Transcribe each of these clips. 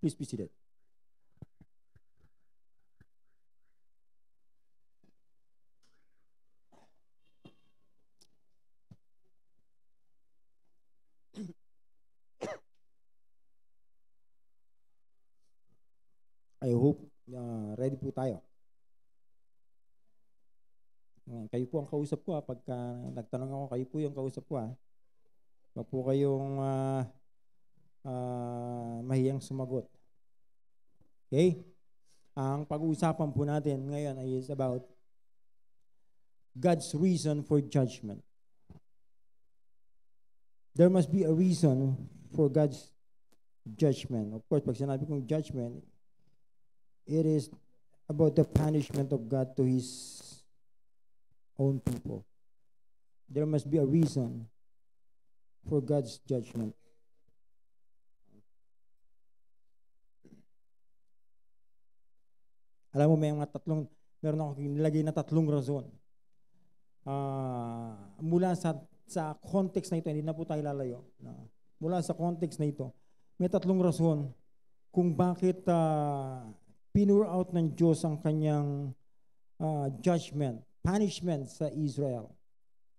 Please be seated. I hope uh, ready po tayo. Kayo po ang kausap ko ha. Ah. Pagka nagtanong ako, kayo po yung kausap ko ha. Ah. Huwag po kayong uh, uh, mahiyang sumagot. Okay? Ang pag-uusapan po natin ngayon ay is about God's reason for judgment. There must be a reason for God's judgment. Of course, pag sinabi kong judgment, it is about the punishment of God to His own people. There must be a reason for God's judgment. Alam mo, may mga tatlong, meron ako nilagay na tatlong rason. Uh, mula sa, sa context na ito, hindi na po tayo lalayo. No? mula sa context na ito, may tatlong rason kung bakit uh, ah, pinur out ng Diyos ang kanyang uh, judgment, punishment sa Israel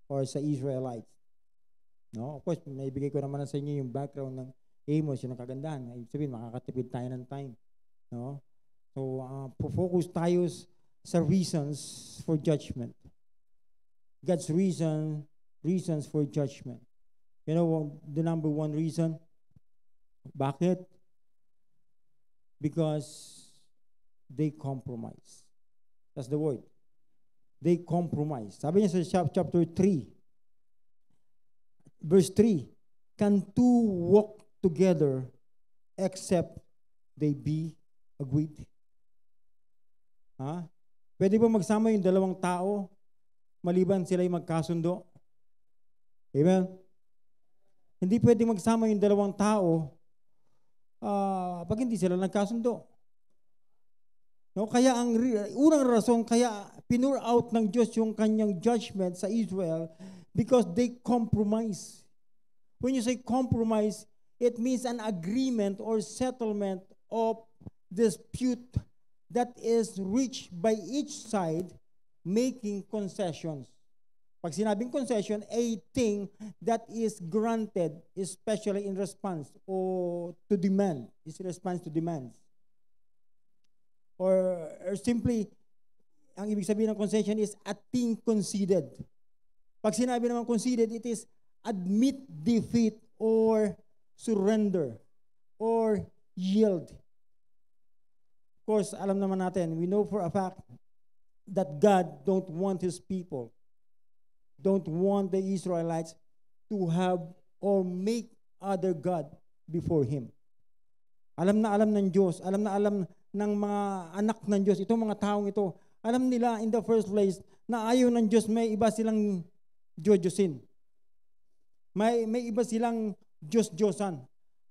or sa Israelites. No? Of course, naibigay ko naman sa inyo yung background ng Amos, yung kagandahan. Ibig sabihin, makakatipid tayo ng time. No? So, uh, focus tayo sa reasons for judgment. God's reason, reasons for judgment. You know, the number one reason? Bakit? Because they compromise. That's the word. They compromise. Sabi niya sa chapter 3, verse 3, Can two walk together except they be agreed? Ha? Pwede ba magsama yung dalawang tao maliban sila ay magkasundo? Amen? Hindi pwede magsama yung dalawang tao uh, pag hindi sila nagkasundo. No, kaya ang unang rason kaya pinur out ng Diyos yung kanyang judgment sa Israel because they compromise. When you say compromise, it means an agreement or settlement of dispute that is reached by each side making concessions. Pag sinabing concession, a thing that is granted, especially in response or to demand, is response to demands. Or, or simply, ang ibig sabihin ng concession is a thing conceded. Pag sinabi naman conceded, it is admit defeat or surrender or yield course, alam naman natin, we know for a fact that God don't want His people, don't want the Israelites to have or make other God before Him. Alam na alam ng Diyos, alam na alam ng mga anak ng Diyos, itong mga taong ito, alam nila in the first place na ayaw ng Diyos may iba silang Diyosin. May, may iba silang Diyos-Diyosan.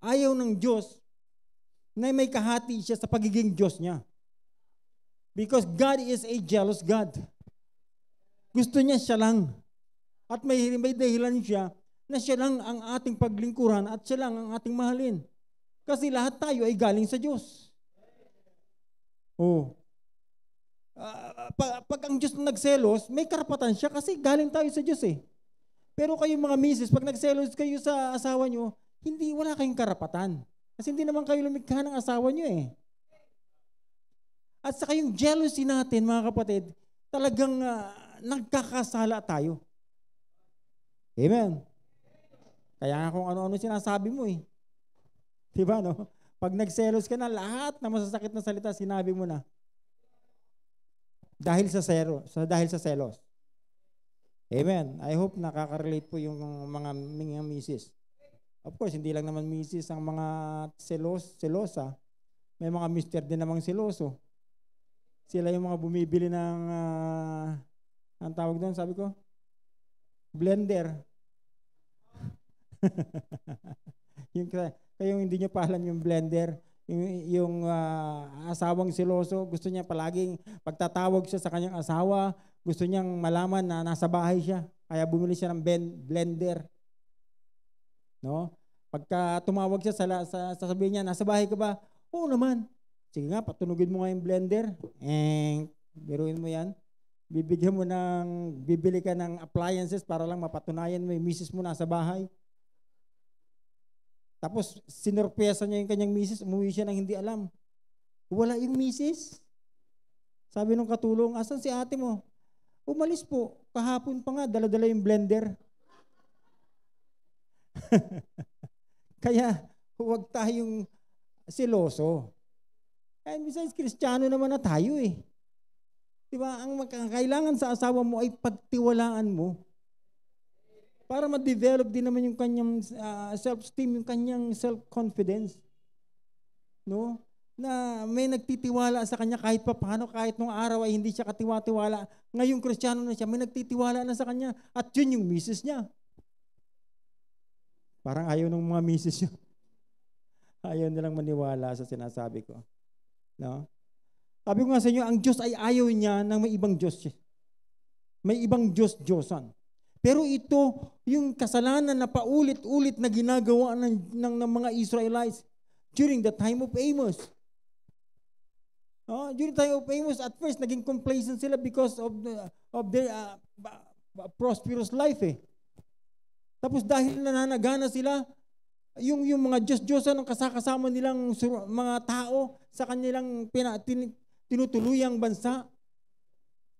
Ayaw ng Diyos na may kahati siya sa pagiging Diyos niya. Because God is a jealous God. Gusto niya siya lang. At may, may dahilan siya na siya lang ang ating paglingkuran at siya lang ang ating mahalin. Kasi lahat tayo ay galing sa Diyos. Oh. Uh, ah, pag, pag ang Diyos nagselos, may karapatan siya kasi galing tayo sa Diyos eh. Pero kayong mga misis, pag nagselos kayo sa asawa nyo, hindi, wala kayong karapatan. Kasi hindi naman kayo lumikha ng asawa nyo eh. At sa kayong jealousy natin, mga kapatid, talagang uh, nagkakasala tayo. Amen. Kaya nga kung ano-ano sinasabi mo eh. Diba no? Pag nagselos ka na, lahat na masasakit na salita, sinabi mo na. Dahil sa sero, sa dahil sa selos. Amen. I hope nakaka-relate po yung mga mga misis. Of course, hindi lang naman misis ang mga selos, selosa. May mga mister din namang seloso. Sila yung mga bumibili ng, uh, ah, ang tawag doon, sabi ko, blender. yung, kayong hindi nyo pa alam yung blender, yung, yung uh, asawang seloso, gusto niya palaging pagtatawag siya sa kanyang asawa, gusto niyang malaman na nasa bahay siya. Kaya bumili siya ng ben, blender. No? Pagka tumawag siya, sa, sa, sasabihin niya, nasa bahay ka ba? Oo naman. Sige nga, patunugin mo nga yung blender. Eh, biruin mo yan. Bibigyan mo ng, bibili ka ng appliances para lang mapatunayan mo yung misis mo nasa bahay. Tapos, sinerpesa niya yung kanyang misis, umuwi siya ng hindi alam. Wala yung misis. Sabi nung katulong, asan si ate mo? Umalis po. Kahapon pa nga, daladala yung blender. Kaya huwag tayong siloso. And besides, kristyano naman na tayo eh. Di ba? Ang kailangan sa asawa mo ay pagtiwalaan mo para ma-develop din naman yung kanyang uh, self-esteem, yung kanyang self-confidence. No? Na may nagtitiwala sa kanya kahit pa paano, kahit nung araw ay hindi siya katiwa-tiwala. Ngayong kristyano na siya, may nagtitiwala na sa kanya at yun yung misis niya. Parang ayaw ng mga misis yun. Ayaw nilang maniwala sa sinasabi ko. No? Sabi ko nga sa inyo, ang Diyos ay ayaw niya ng may ibang Diyos. May ibang Diyos, Diyosan. Pero ito, yung kasalanan na paulit-ulit na ginagawa ng, ng, ng mga Israelites during the time of Amos. No? during the time of Amos, at first, naging complacent sila because of, the, of their uh, prosperous life eh. Tapos dahil nananagana sila, yung yung mga Diyos-Diyosa ng kasakasama nilang mga tao sa kanilang pina, tin, tinutuluyang bansa,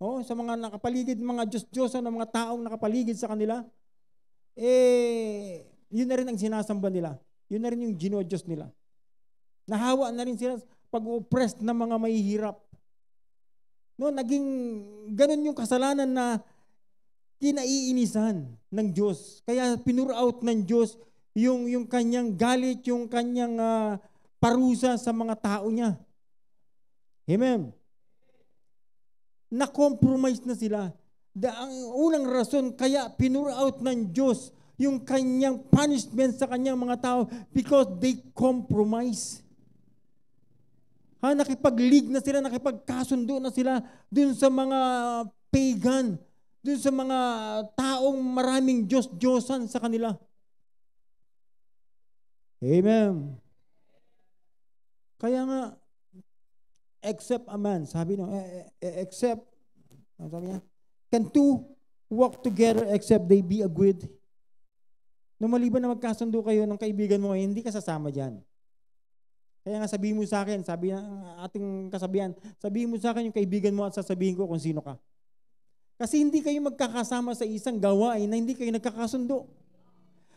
oh, sa mga nakapaligid, mga Diyos-Diyosa ng mga taong nakapaligid sa kanila, eh, yun na rin ang sinasamba nila. Yun na rin yung ginodiyos nila. Nahawa na rin sila pag-oppressed ng mga mahihirap. No, naging ganun yung kasalanan na kinaiinisan ng Diyos. Kaya pinur out ng Diyos yung, yung kanyang galit, yung kanyang uh, parusa sa mga tao niya. Amen. Na-compromise na sila. Da, ang unang rason kaya pinur out ng Diyos yung kanyang punishment sa kanyang mga tao because they compromise. Ha, nakipag na sila, nakipagkasundo na sila dun sa mga pagan dun sa mga taong maraming Diyos-Diyosan sa kanila. Amen. Kaya nga, except a man, sabi no, eh, eh, eh, except, ano sabi niya? Can two walk together except they be agreed? No maliban na magkasundo kayo ng kaibigan mo, hindi ka sasama dyan. Kaya nga sabihin mo sa akin, sabi ng ating kasabihan, sabihin mo sa akin yung kaibigan mo at sasabihin ko kung sino ka. Kasi hindi kayo magkakasama sa isang gawain na hindi kayo nagkakasundo.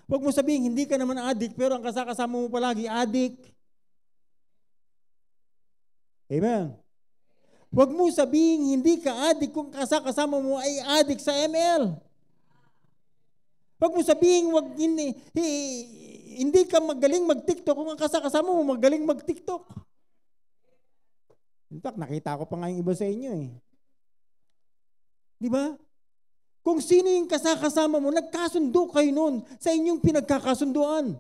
Huwag mo sabihin, hindi ka naman adik, pero ang kasakasama mo palagi, adik. Amen. Huwag mo sabihin, hindi ka adik kung kasakasama mo ay adik sa ML. Huwag mo sabihin, wag, hindi, hindi ka magaling mag-TikTok kung ang kasakasama mo magaling mag-TikTok. In fact, nakita ko pa nga yung iba sa inyo eh. Di ba? Kung sino yung kasakasama mo, nagkasundo kayo noon sa inyong pinagkakasunduan.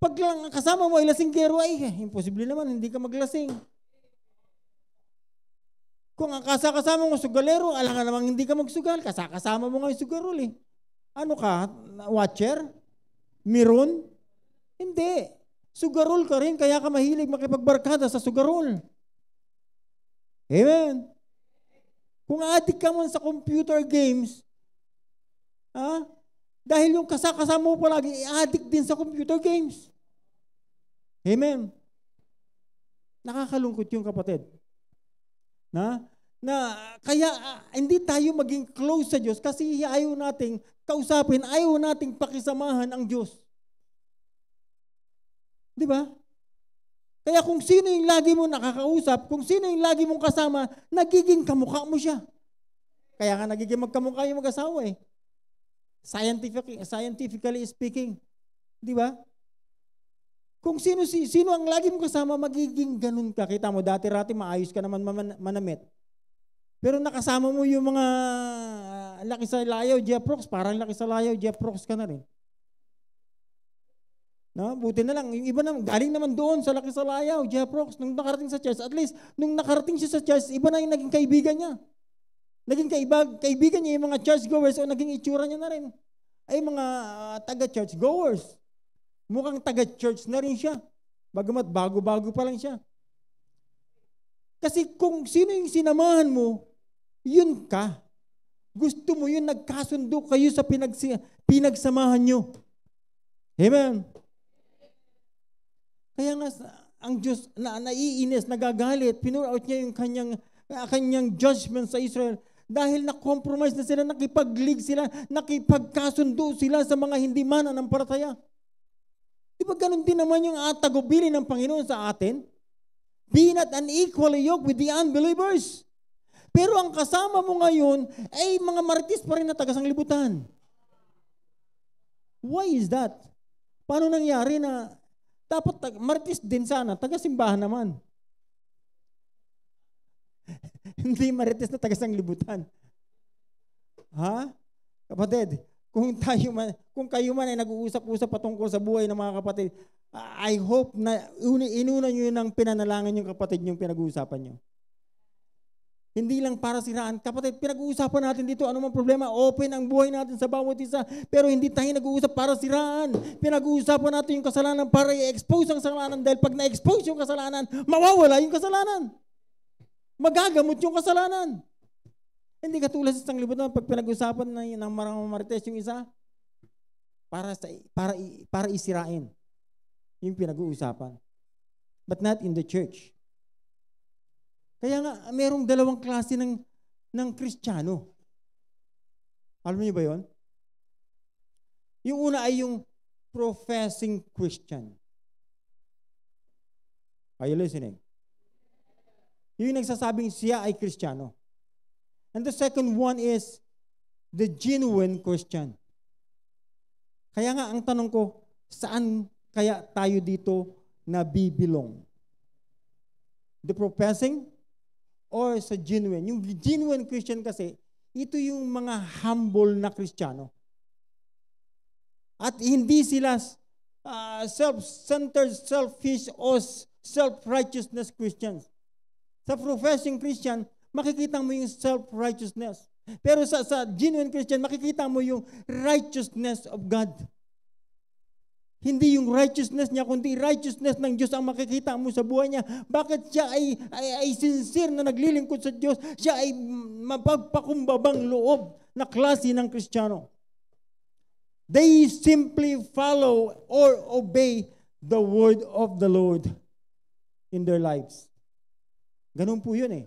Pag lang kasama mo ay lasinggero, ay eh, imposible naman, hindi ka maglasing. Kung ang kasakasama mo sugalero, alam ka namang hindi ka magsugal, kasakasama mo ngayon sugarol eh. Ano ka? Watcher? Miron? Hindi. Sugarol ka rin, kaya ka mahilig makipagbarkada sa sugarol. Amen. Kung addict ka man sa computer games, ha? Dahil yung kasakasama mo palagi, addict din sa computer games. Amen. Nakakalungkot yung kapatid. Na, na kaya uh, hindi tayo maging close sa Diyos kasi ayaw nating kausapin, ayaw nating pakisamahan ang Diyos. Di ba? Kaya kung sino yung lagi mo nakakausap, kung sino yung lagi mong kasama, nagiging kamukha mo siya. Kaya nga nagiging magkamukha yung mag-asawa eh. Scientifically, scientifically speaking. Di ba? Kung sino, sino ang lagi mong kasama, magiging ganun ka. Kita mo, dati-rati maayos ka naman manamit. Pero nakasama mo yung mga uh, laki sa layo, Jeff Rocks, parang laki sa layo, Jeff Rocks ka na rin. No? Buti na lang, yung iba na, galing naman doon sa Laki Salayaw, Jeff Rocks, nung nakarating sa church, at least, nung nakarating siya sa church, iba na yung naging kaibigan niya. Naging kaibag, kaibigan niya yung mga churchgoers o naging itsura niya na rin. Ay mga uh, ah, taga churchgoers Mukhang taga-church na rin siya. Bagamat bago-bago pa lang siya. Kasi kung sino yung sinamahan mo, yun ka. Gusto mo yun, nagkasundo kayo sa pinagsi- pinagsamahan nyo. Amen. Kaya nga ang Diyos na naiinis, nagagalit, pinur out niya yung kanyang, ah, kanyang judgment sa Israel dahil na-compromise na sila, nakipag nakipaglig sila, nakipagkasundo sila sa mga hindi mana ng parataya. Di ba ganun din naman yung atagubili ng Panginoon sa atin? Be not unequally yoked with the unbelievers. Pero ang kasama mo ngayon ay mga martis pa rin na tagasang libutan. Why is that? Paano nangyari na dapat martis din sana, taga-simbahan naman. Hindi Martis na taga-sanglibutan. Ha? Kapatid, kung tayo man, kung kayo man ay nag-uusap-usap patungkol sa buhay ng mga kapatid, I hope na inuna niyo ng pinanalangin yung kapatid yung pinag-uusapan niyo. Hindi lang para siraan. Kapatid, pinag-uusapan natin dito anumang problema. Open ang buhay natin sa bawat isa. Pero hindi tayo nag-uusap para siraan. Pinag-uusapan natin yung kasalanan para i-expose ang kasalanan. Dahil pag na-expose yung kasalanan, mawawala yung kasalanan. Magagamot yung kasalanan. Hindi katulad sa sanglibutan, pag pinag uusapan na ng maramang marites yung isa, para, sa, para, para isirain yung pinag-uusapan. But not in the church. Kaya nga, merong dalawang klase ng, ng Kristiyano. Alam niyo ba yon? Yung una ay yung professing Christian. Are you listening? Yung nagsasabing siya ay Kristiyano. And the second one is the genuine Christian. Kaya nga, ang tanong ko, saan kaya tayo dito nabibilong? The professing or sa genuine. Yung genuine Christian kasi, ito yung mga humble na Kristiyano. At hindi sila uh, self-centered, selfish, or self-righteousness Christians. Sa professing Christian, makikita mo yung self-righteousness. Pero sa, sa genuine Christian, makikita mo yung righteousness of God. Hindi yung righteousness niya, kundi righteousness ng Diyos ang makikita mo sa buhay niya. Bakit siya ay, ay, ay sincere na naglilingkod sa Diyos? Siya ay mapagpakumbabang loob na klase ng Kristiyano. They simply follow or obey the word of the Lord in their lives. Ganun po yun eh.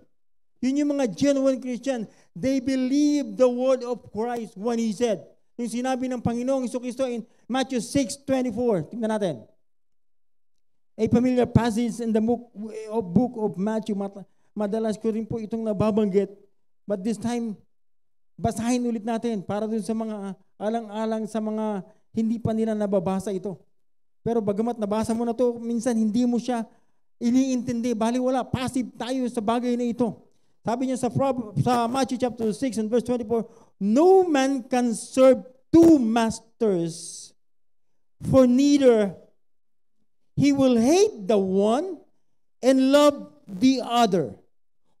Yun yung mga genuine Christian. They believe the word of Christ when He said, yung sinabi ng Panginoong Kristo in Matthew 6:24. Tingnan natin. A familiar passage in the book eh, of, book of Matthew. Madalas ko rin po itong nababanggit. But this time, basahin ulit natin para dun sa mga alang-alang sa mga hindi pa nila nababasa ito. Pero bagamat nabasa mo na to, minsan hindi mo siya iniintindi. Bali wala, passive tayo sa bagay na ito. Sabi niya sa, sa Matthew chapter 6 and verse 24, No man can serve two masters, for neither he will hate the one and love the other,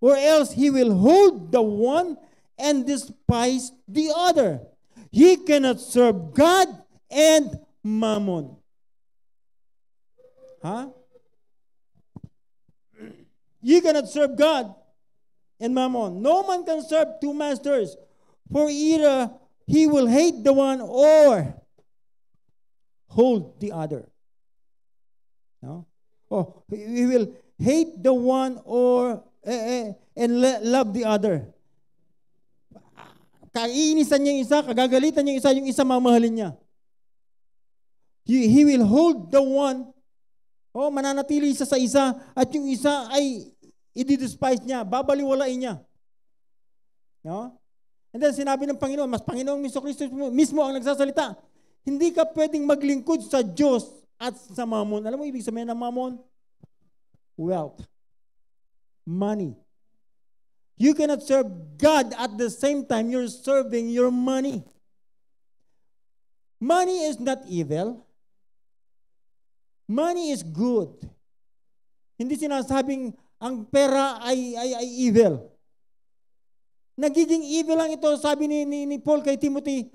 or else he will hold the one and despise the other. He cannot serve God and mammon. Huh? You cannot serve God and mammon. Oh, no man can serve two masters, for either he will hate the one or hold the other. No? Oh, he will hate the one or eh, eh, and love the other. Kaiinisan niya yung isa, kagagalitan niya yung isa, yung isa mamahalin niya. He, he will hold the one. Oh, mananatili isa sa isa at yung isa ay i-despise niya, babaliwalain niya. No? And then sinabi ng Panginoon, mas Panginoon mismo Kristo mismo ang nagsasalita, hindi ka pwedeng maglingkod sa Diyos at sa mamon. Alam mo ibig sabihin ng mamon? Wealth. Money. You cannot serve God at the same time you're serving your money. Money is not evil. Money is good. Hindi sinasabing ang pera ay, ay, ay evil. Nagiging evil lang ito, sabi ni, ni, ni Paul kay Timothy,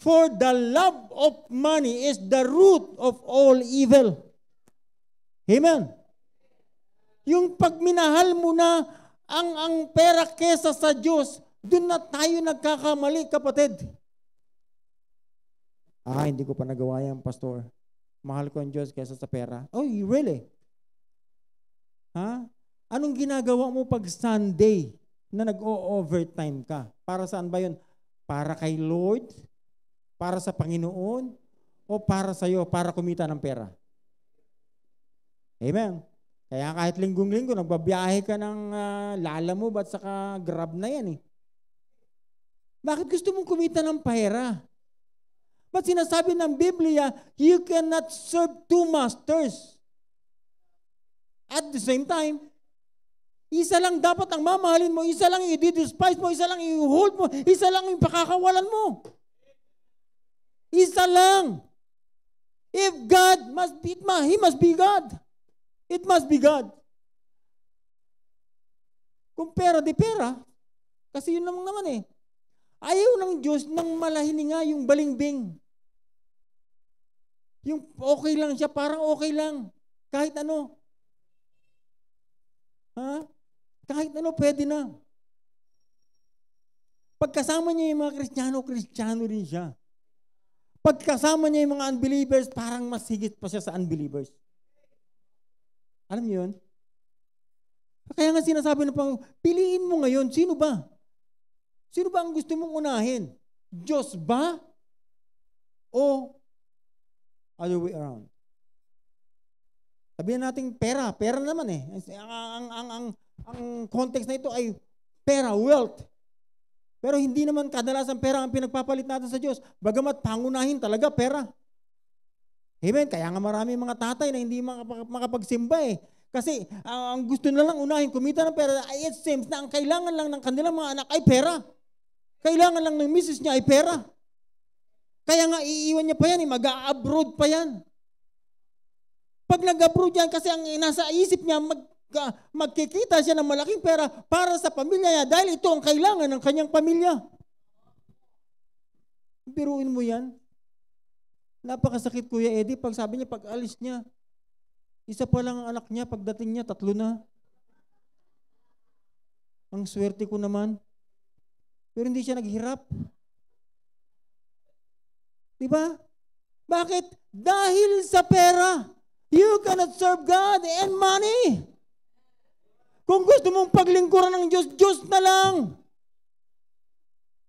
For the love of money is the root of all evil. Amen. Yung pagminahal mo na ang, ang pera kesa sa Diyos, doon na tayo nagkakamali, kapatid. Ah, hindi ko pa nagawa yan, pastor. Mahal ko ang Diyos kesa sa pera. Oh, really? Ha? Anong ginagawa mo pag Sunday na nag-o-overtime ka? Para saan ba yun? Para kay Lord? Para sa Panginoon? O para sa iyo, para kumita ng pera? Amen. Kaya kahit linggong-linggo, nagbabiyahe ka ng uh, ah, lala mo, ba't saka grab na yan eh? Bakit gusto mong kumita ng pera? Ba't sinasabi ng Biblia, you cannot serve two masters. At the same time, isa lang dapat ang mamahalin mo, isa lang yung despise mo, isa lang yung hold mo, isa lang yung pakakawalan mo. Isa lang. If God must be, it must, He must be God. It must be God. Kung pera di pera, kasi yun naman naman eh. Ayaw ng Diyos nang nga yung balingbing. Yung okay lang siya, parang okay lang. Kahit ano. Ha? Kahit ano, pwede na. Pagkasama niya yung mga Kristiyano, Kristiyano rin siya. Pagkasama niya yung mga unbelievers, parang mas higit pa siya sa unbelievers. Alam niyo yun? Kaya nga sinasabi ng Panginoon, piliin mo ngayon, sino ba? Sino ba ang gusto mong unahin? Diyos ba? O other way around? Sabihin natin pera, pera naman eh. Ang, ang, ang, ang, ang context na ito ay pera, wealth. Pero hindi naman kadalasan pera ang pinagpapalit natin sa Diyos. Bagamat pangunahin talaga pera. Amen? Kaya nga marami mga tatay na hindi makapagsimba eh. Kasi uh, ang gusto na lang unahin, kumita ng pera, ay it seems na ang kailangan lang ng kanilang mga anak ay pera. Kailangan lang ng misis niya ay pera. Kaya nga iiwan niya pa yan, eh, mag-abroad pa yan. Pag nag-abroad yan, kasi ang nasa isip niya, mag, magkikita siya ng malaking pera para sa pamilya niya dahil ito ang kailangan ng kanyang pamilya. Biruin mo yan. Napakasakit Kuya Eddie pag sabi niya pag alis niya. Isa pa lang ang anak niya pagdating niya tatlo na. Ang swerte ko naman. Pero hindi siya naghirap. Di diba? Bakit? Dahil sa pera. You cannot serve God and money. Kung gusto mong paglingkuran ng Diyos, Diyos na lang.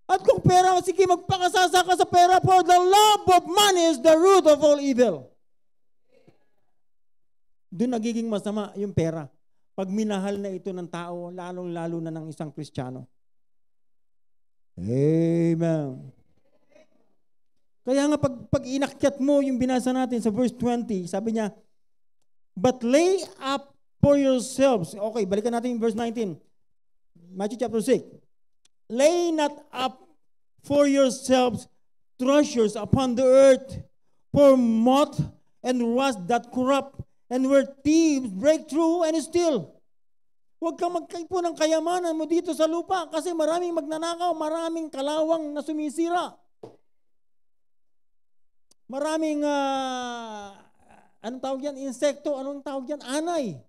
At kung pera, sige, magpakasasa ka sa pera, for the love of money is the root of all evil. Doon nagiging masama yung pera. Pag minahal na ito ng tao, lalong-lalo na ng isang Kristiyano. Amen. Kaya nga pag, pag inakyat mo yung binasa natin sa verse 20, sabi niya, But lay up for yourselves. Okay, balikan natin yung verse 19. Matthew chapter 6. Lay not up for yourselves treasures upon the earth, for moth and rust that corrupt, and where thieves break through and steal. Huwag kang magkaipo ng kayamanan mo dito sa lupa kasi maraming magnanakaw, maraming kalawang na sumisira. Maraming, uh, anong tawag yan? Insekto, anong tawag yan? Anay.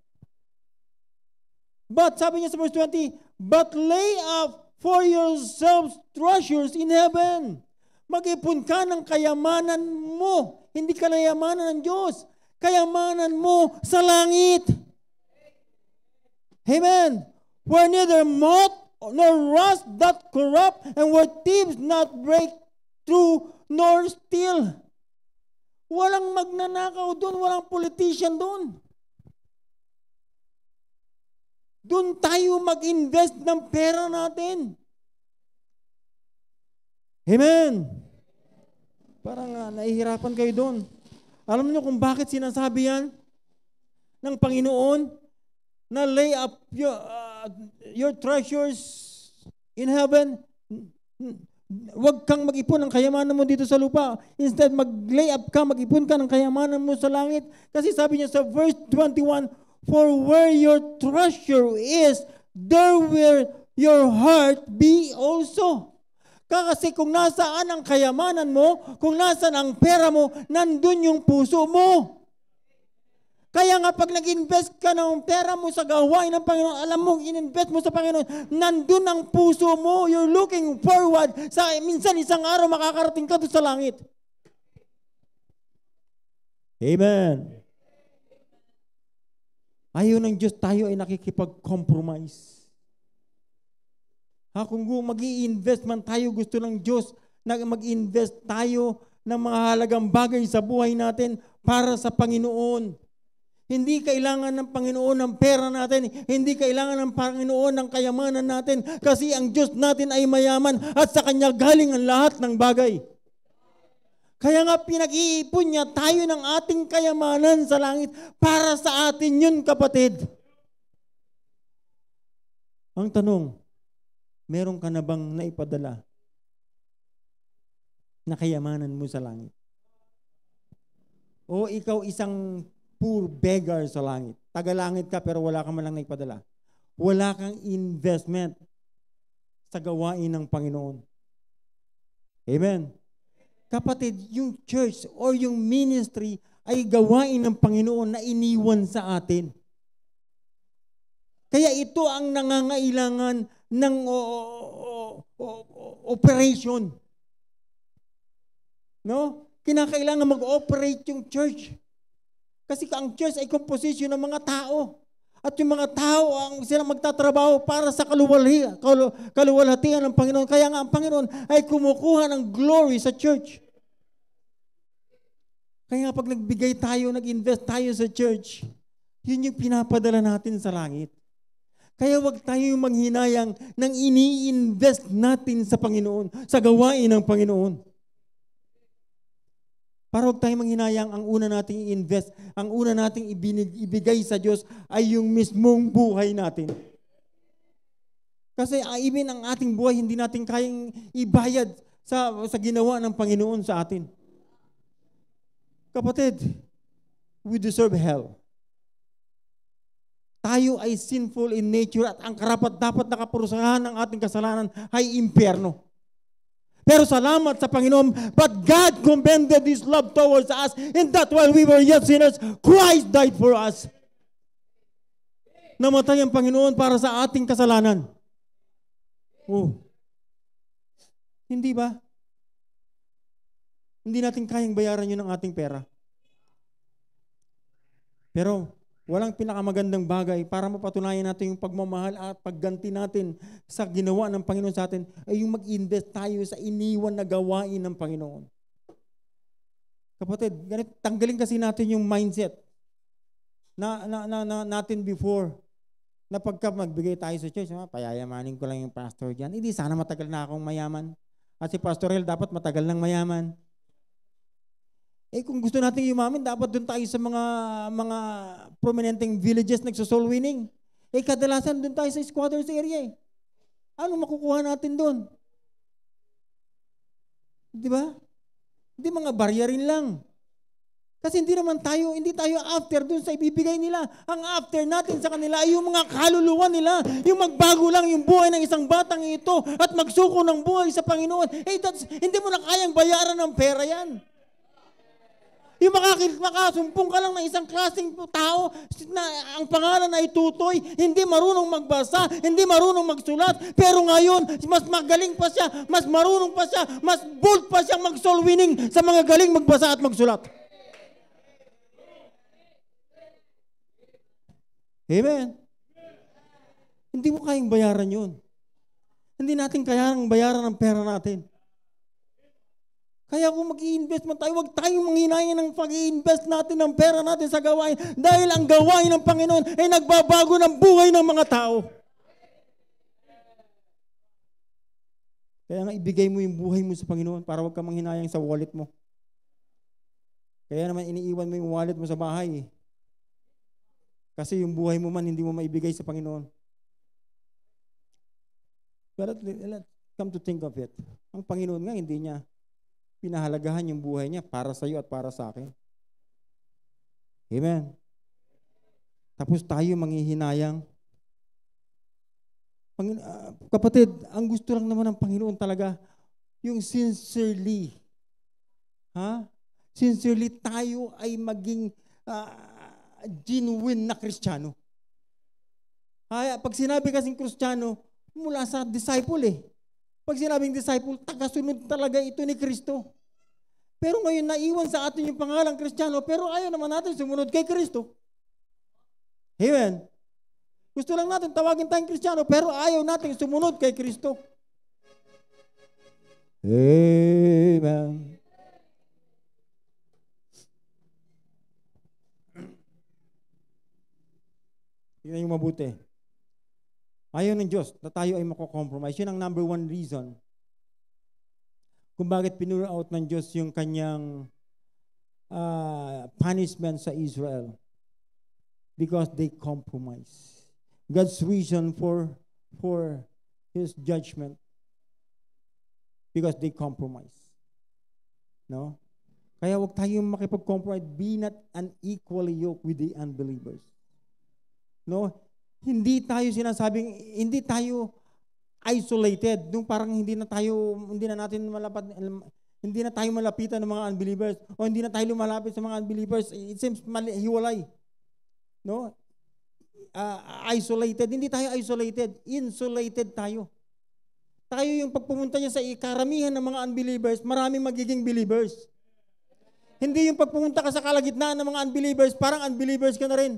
But sabi niya sa verse 20, But lay up for yourselves treasures in heaven. Mag-ipon ka ng kayamanan mo. Hindi ka kayamanan ng Diyos. Kayamanan mo sa langit. Amen. Where neither moth nor rust doth corrupt, and where thieves not break through nor steal. Walang magnanakaw doon, walang politician doon. Doon tayo mag-invest ng pera natin. Amen. Parang uh, nahihirapan kayo doon. Alam niyo kung bakit sinasabi yan ng Panginoon na lay up your, uh, your treasures in heaven. Huwag kang mag-ipon ng kayamanan mo dito sa lupa. Instead, mag-lay up ka, mag-ipon ka ng kayamanan mo sa langit. Kasi sabi niya sa verse 21, For where your treasure is, there will your heart be also. Kasi kung nasaan ang kayamanan mo, kung nasaan ang pera mo, nandun yung puso mo. Kaya nga pag nag-invest ka ng pera mo sa gawain ng Panginoon, alam mo, in-invest mo sa Panginoon, nandun ang puso mo. You're looking forward sa minsan isang araw makakarating ka doon sa langit. Amen. Ayaw ng Diyos tayo ay nakikipag-compromise. Ha, kung mag invest man tayo, gusto ng Diyos na mag-invest tayo ng mga halagang bagay sa buhay natin para sa Panginoon. Hindi kailangan ng Panginoon ng pera natin. Hindi kailangan ng Panginoon ng kayamanan natin. Kasi ang Diyos natin ay mayaman at sa Kanya galing ang lahat ng bagay. Kaya nga pinag-iipon niya tayo ng ating kayamanan sa langit para sa atin yun kapatid. Ang tanong, meron ka na bang naipadala na kayamanan mo sa langit? O ikaw isang poor beggar sa langit. Tagalangit ka pero wala kang malang naipadala. Wala kang investment sa gawain ng Panginoon. Amen kapatid, yung church or yung ministry ay gawain ng Panginoon na iniwan sa atin. Kaya ito ang nangangailangan ng o, o, o, operation. No? Kinakailangan mag-operate yung church. Kasi ang church ay composition ng mga tao. At yung mga tao ang sila magtatrabaho para sa kaluwalhatian, kaluwalhatian ng Panginoon. Kaya nga ang Panginoon ay kumukuha ng glory sa church. Kaya nga pag nagbigay tayo, nag-invest tayo sa church, yun yung pinapadala natin sa langit. Kaya wag tayong manghinayang nang ini-invest natin sa Panginoon, sa gawain ng Panginoon. Para huwag tayong manghinayang, ang una nating i-invest, ang una nating ibinig, ibigay sa Diyos ay yung mismong buhay natin. Kasi ah, even ang ating buhay, hindi natin kayang ibayad sa, sa ginawa ng Panginoon sa atin. Kapatid, we deserve hell. Tayo ay sinful in nature at ang karapat dapat nakapurusahan ng ating kasalanan ay impyerno. Pero salamat sa Panginoon. But God commended His love towards us in that while we were yet sinners, Christ died for us. Namatay ang Panginoon para sa ating kasalanan. Oh. Hindi ba? Hindi natin kayang bayaran yun ng ating pera. Pero Walang pinakamagandang bagay para mapatunayan natin yung pagmamahal at pagganti natin sa ginawa ng Panginoon sa atin ay yung mag-invest tayo sa iniwan na gawain ng Panginoon. Kapatid, ganit, tanggalin kasi natin yung mindset na, na, na, na natin before na pagka magbigay tayo sa church, ah, payayamanin ko lang yung pastor dyan, hindi sana matagal na akong mayaman. At si Pastor Hel, dapat matagal ng mayaman. Eh kung gusto nating umamin, dapat doon tayo sa mga mga prominenteng villages nagso-soul winning. Eh kadalasan doon tayo sa squatters area eh. Ano makukuha natin doon? Di ba? Hindi mga barya rin lang. Kasi hindi naman tayo, hindi tayo after doon sa ibibigay nila. Ang after natin sa kanila ay yung mga kaluluwa nila. Yung magbago lang yung buhay ng isang batang ito at magsuko ng buhay sa Panginoon. Eh, that's, hindi mo na kayang bayaran ng pera yan. Yung makakil, makasumpong ka lang ng isang klaseng tao na ang pangalan ay tutoy, hindi marunong magbasa, hindi marunong magsulat, pero ngayon, mas magaling pa siya, mas marunong pa siya, mas bold pa siya mag-soul winning sa mga galing magbasa at magsulat. Amen. Hindi mo kayang bayaran yun. Hindi natin kayang bayaran ang pera natin. Kaya kung mag-i-invest man tayo, huwag tayong manghinayin ng pag invest natin ng pera natin sa gawain dahil ang gawain ng Panginoon ay nagbabago ng buhay ng mga tao. Kaya nga ibigay mo yung buhay mo sa Panginoon para huwag kang manghinayang sa wallet mo. Kaya naman iniiwan mo yung wallet mo sa bahay. Eh. Kasi yung buhay mo man hindi mo maibigay sa Panginoon. But let, let, come to think of it. Ang Panginoon nga hindi niya pinahalagahan yung buhay niya para sa iyo at para sa akin. Amen. Tapos tayo manghihinayang. Pangin- uh, kapatid, ang gusto lang naman ng Panginoon talaga, yung sincerely. Ha? Sincerely tayo ay maging uh, genuine na Kristiyano. Kaya pag sinabi kasing Kristiyano, mula sa disciple eh. Pag sinabing disciple, tagasunod talaga ito ni Kristo. Pero ngayon naiwan sa atin yung pangalan Kristiyano, pero ayaw naman natin sumunod kay Kristo. Amen. Gusto lang natin tawagin tayong Kristiyano, pero ayaw natin sumunod kay Kristo. Amen. Tingnan yung mabuti. Ayaw ng Diyos na tayo ay makakompromise. Yun ang number one reason kung bakit pinura out ng Diyos yung kanyang uh, punishment sa Israel. Because they compromise. God's reason for for His judgment because they compromise. No? Kaya wag tayong makipag-compromise. Be not unequally yoked with the unbelievers. No? Hindi tayo sinasabing, hindi tayo isolated. Nung parang hindi na tayo, hindi na natin malapit, hindi na tayo malapitan ng mga unbelievers o hindi na tayo lumalapit sa mga unbelievers. It seems mali, hiwalay. No? Uh, isolated. Hindi tayo isolated. Insulated tayo. Tayo yung pagpumunta niya sa ikaramihan ng mga unbelievers, maraming magiging believers. Hindi yung pagpumunta ka sa kalagitnaan ng mga unbelievers, parang unbelievers ka na rin.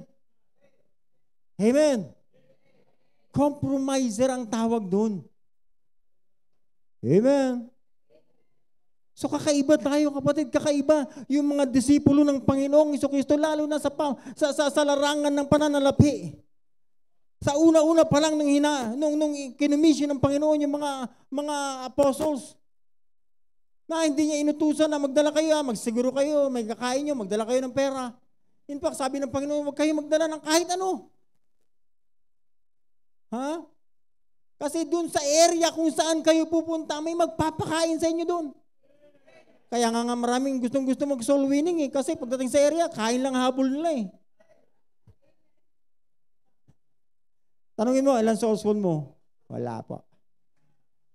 Amen. Compromiser ang tawag doon. Amen. So kakaiba tayo kapatid, kakaiba yung mga disipulo ng Panginoong Kristo lalo na sa, sa, sa, sa larangan ng pananalapi. Sa una-una pa lang nung, hina, nung, nung kinumisyon ng Panginoon yung mga, mga apostles na hindi niya inutusan na magdala kayo, ah, magsiguro kayo, may kakain nyo, magdala kayo ng pera. In fact, sabi ng Panginoon, huwag kayo magdala ng kahit ano. Ha? Kasi doon sa area kung saan kayo pupunta, may magpapakain sa inyo doon. Kaya nga nga maraming gustong gusto mag soul winning eh. Kasi pagdating sa area, kain lang habol nila eh. Tanungin mo, ilan souls won mo? Wala po.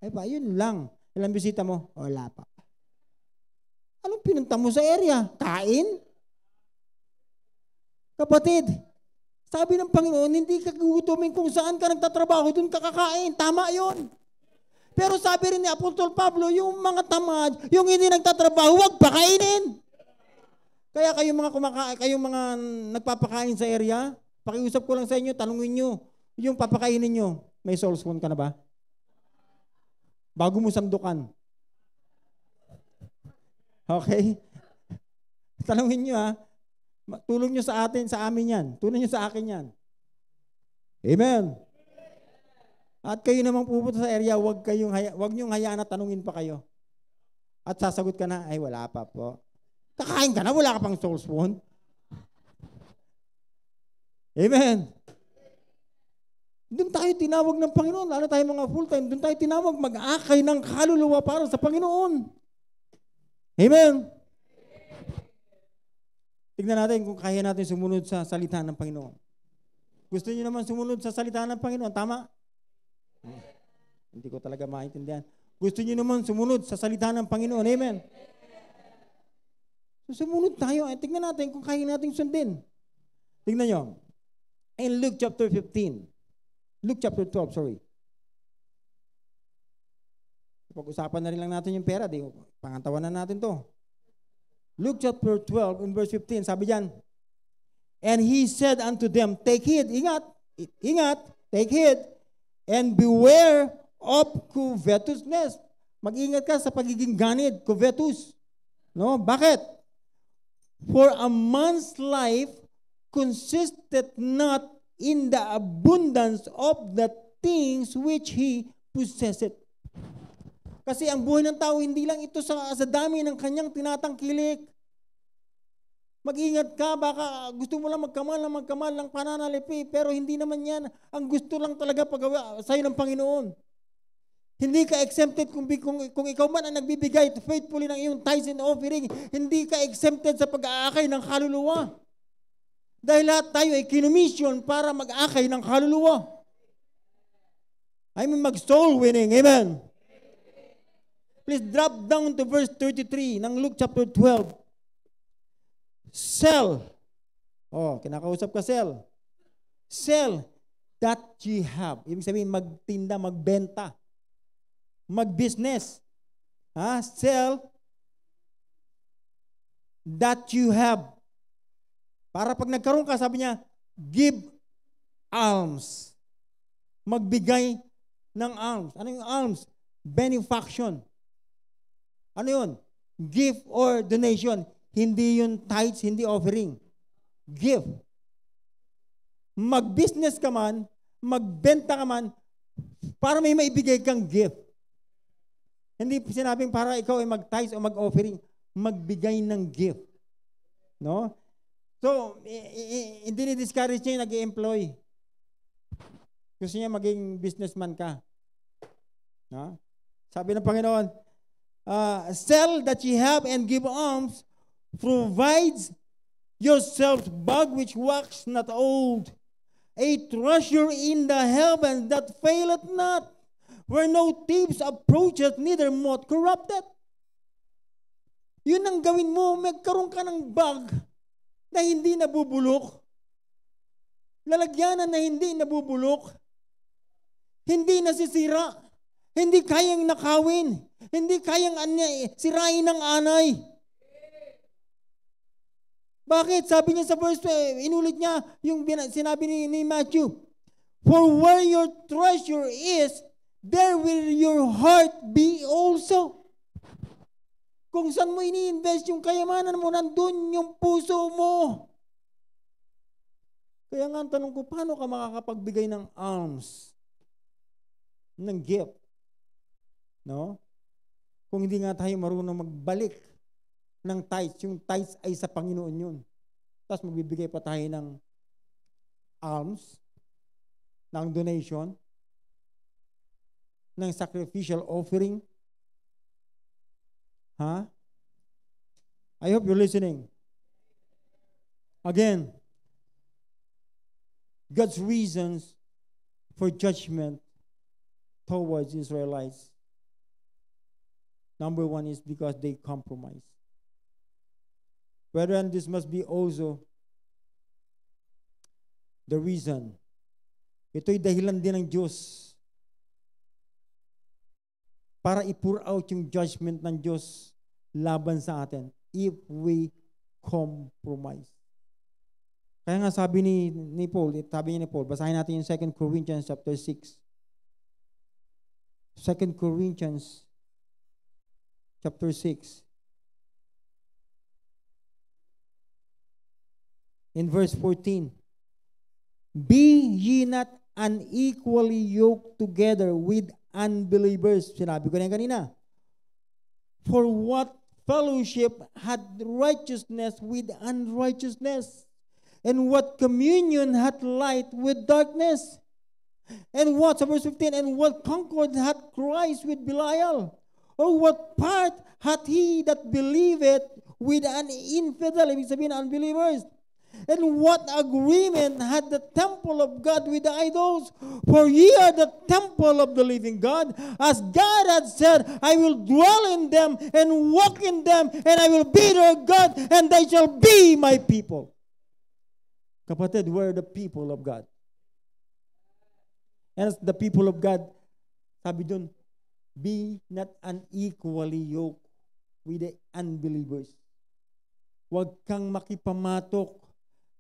Ay eh pa, yun lang. Ilan bisita mo? Wala pa. Anong pinunta mo sa area? Kain? Kapatid, sabi ng Panginoon, hindi ka gugutumin kung saan ka nagtatrabaho, doon ka kakain. Tama yon. Pero sabi rin ni Apostol Pablo, yung mga tamad, yung hindi nagtatrabaho, huwag pakainin. Kaya kayong mga kumakain, kayong mga nagpapakain sa area, pakiusap ko lang sa inyo, tanungin nyo, yung papakainin nyo, may soul spoon ka na ba? Bago mo sandukan. Okay? Tanungin nyo ha, Tulong nyo sa atin, sa amin yan. Tulong nyo sa akin yan. Amen. At kayo namang pupunta sa area, wag kayong haya, wag niyo hayaan na tanungin pa kayo. At sasagot ka na, ay wala pa po. Kakain ka na, wala ka pang soul spoon. Amen. Doon tayo tinawag ng Panginoon, lalo tayo mga full-time, doon tayo tinawag mag-akay ng kaluluwa para sa Panginoon. Amen. Tignan natin kung kaya natin sumunod sa salita ng Panginoon. Gusto niyo naman sumunod sa salita ng Panginoon, tama? Ay, hindi ko talaga maintindihan. Gusto niyo naman sumunod sa salita ng Panginoon, amen? So sumunod tayo at eh, tignan natin kung kaya natin sundin. Tignan nyo. In Luke chapter 15, Luke chapter 12, sorry. Pag-usapan na rin lang natin yung pera, di, pangantawanan natin to. Luke chapter 12 in verse 15, sabi diyan, And he said unto them, Take heed, ingat, ingat, take heed, and beware of covetousness. Mag-ingat ka sa pagiging ganid, covetous. No? Bakit? For a man's life consisted not in the abundance of the things which he possesseth. Kasi ang buhay ng tao, hindi lang ito sa, sa dami ng kanyang tinatangkilik. Mag-ingat ka, baka gusto mo lang magkamal lang magkamal lang pananalipi, pero hindi naman yan. Ang gusto lang talaga pagawa sa'yo ng Panginoon. Hindi ka exempted kung, kung, kung ikaw man ang nagbibigay faithfully ng iyong tithes and offering, hindi ka exempted sa pag-aakay ng kaluluwa. Dahil lahat tayo ay kinumisyon para mag-akay ng kaluluwa. I mean, mag-soul winning. Amen. Please drop down to verse 33 ng Luke chapter 12. Sell. Oh, kinakausap ka, sell. Sell that you have. Ibig sabihin, magtinda, magbenta. Mag-business. Ha? Sell that you have. Para pag nagkaroon ka, sabi niya, give alms. Magbigay ng alms. Ano yung alms? Benefaction. Ano yun? Gift or donation. Hindi yun tithes, hindi offering. Gift. Mag-business ka man, magbenta ka man, para may maibigay kang gift. Hindi sinabing para ikaw ay mag-tithes o mag-offering, magbigay ng gift. No? So, hindi ni-discourage niya yung nag employ Gusto niya maging businessman ka. No? Sabi ng Panginoon, uh, sell that ye have and give alms, provides yourselves bug which wax not old, a treasure in the heavens that faileth not, where no thieves approacheth, neither moth corrupteth. Yun ang gawin mo, magkaroon ka ng bag na hindi nabubulok, lalagyanan na hindi nabubulok, hindi nasisira, hindi kayang nakawin. Hindi kayang anya, sirain ng anay. Bakit? Sabi niya sa verse, eh, inulit niya yung sinabi ni, ni Matthew, For where your treasure is, there will your heart be also. Kung saan mo ini-invest yung kayamanan mo, nandun yung puso mo. Kaya nga ang tanong ko, paano ka makakapagbigay ng alms, ng gift, No? Kung hindi nga tayo marunong magbalik ng tithes, yung tithes ay sa Panginoon yun. Tapos magbibigay pa tayo ng alms, ng donation, ng sacrificial offering. Ha? Huh? I hope you're listening. Again, God's reasons for judgment towards Israelites Number one is because they compromise. Brethren, this must be also the reason. Ito'y dahilan din ng Diyos para i-pour out yung judgment ng Diyos laban sa atin if we compromise. Kaya nga sabi ni, ni Paul, sabi ni Paul, basahin natin yung 2 Corinthians chapter 6. 2 Corinthians chapter 6. In verse 14, Be ye not unequally yoked together with unbelievers. Sinabi ko na kanina. For what fellowship had righteousness with unrighteousness? And what communion had light with darkness? And what, verse 15, and what concord had Christ with Belial? Or oh, what part hath he that believeth with an infidel, ibig sabihin unbelievers? And what agreement had the temple of God with the idols? For ye are the temple of the living God. As God had said, I will dwell in them and walk in them, and I will be their God, and they shall be my people. Kapatid, we're the people of God. And as the people of God, sabi dun, Be not unequally yoked with the unbelievers. Huwag kang makipamatok.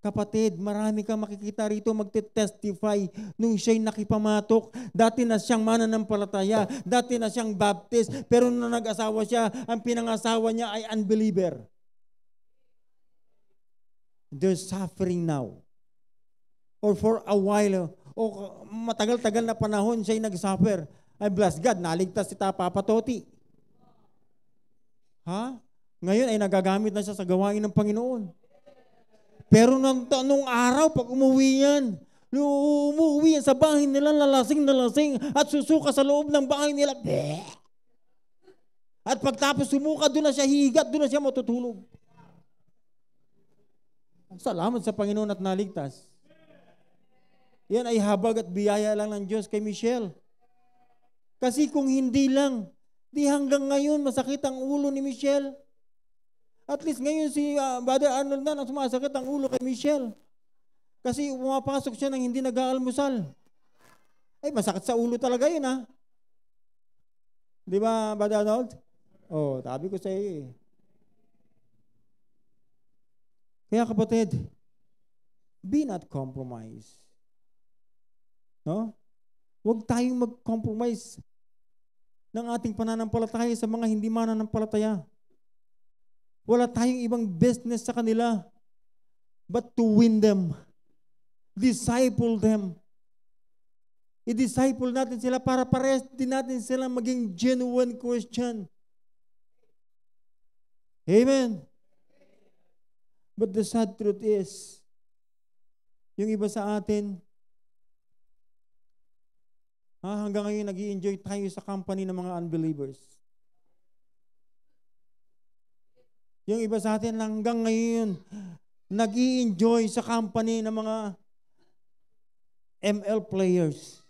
Kapatid, marami kang makikita rito magte-testify nung siya'y nakipamatok. Dati na siyang mananampalataya, dati na siyang baptist, pero nung nag-asawa siya, ang pinangasawa niya ay unbeliever. They're suffering now. Or for a while, o matagal-tagal na panahon siya'y nag-suffer I bless God, naligtas si Papa Patoti. Ha? Ngayon ay nagagamit na siya sa gawain ng Panginoon. Pero nung, nung araw, pag umuwi yan, umuwi yan sa bahay nila, lalasing na lasing, at susuka sa loob ng bahay nila. Bleh! At pagtapos sumuka, doon na siya higat, doon na siya matutulog. Salamat sa Panginoon at naligtas. Yan ay habag at biyaya lang ng Diyos kay Michelle. Kasi kung hindi lang, di hanggang ngayon masakit ang ulo ni Michelle. At least ngayon si uh, Brother Arnold na nang sumasakit ang ulo kay Michelle. Kasi pumapasok siya nang hindi nag-aalmusal. Ay, masakit sa ulo talaga yun, ha? Ah. Di ba, Brother Arnold? Oh, tabi ko sa iyo eh. Kaya kapatid, be not compromised. No? Huwag tayong mag-compromise ng ating pananampalataya sa mga hindi mananampalataya. Wala tayong ibang business sa kanila but to win them. Disciple them. I-disciple natin sila para parehas din natin sila maging genuine Christian. Amen. But the sad truth is, yung iba sa atin, Ha, hanggang ngayon, nag enjoy tayo sa company ng mga unbelievers. Yung iba sa atin, hanggang ngayon, nag enjoy sa company ng mga ML players.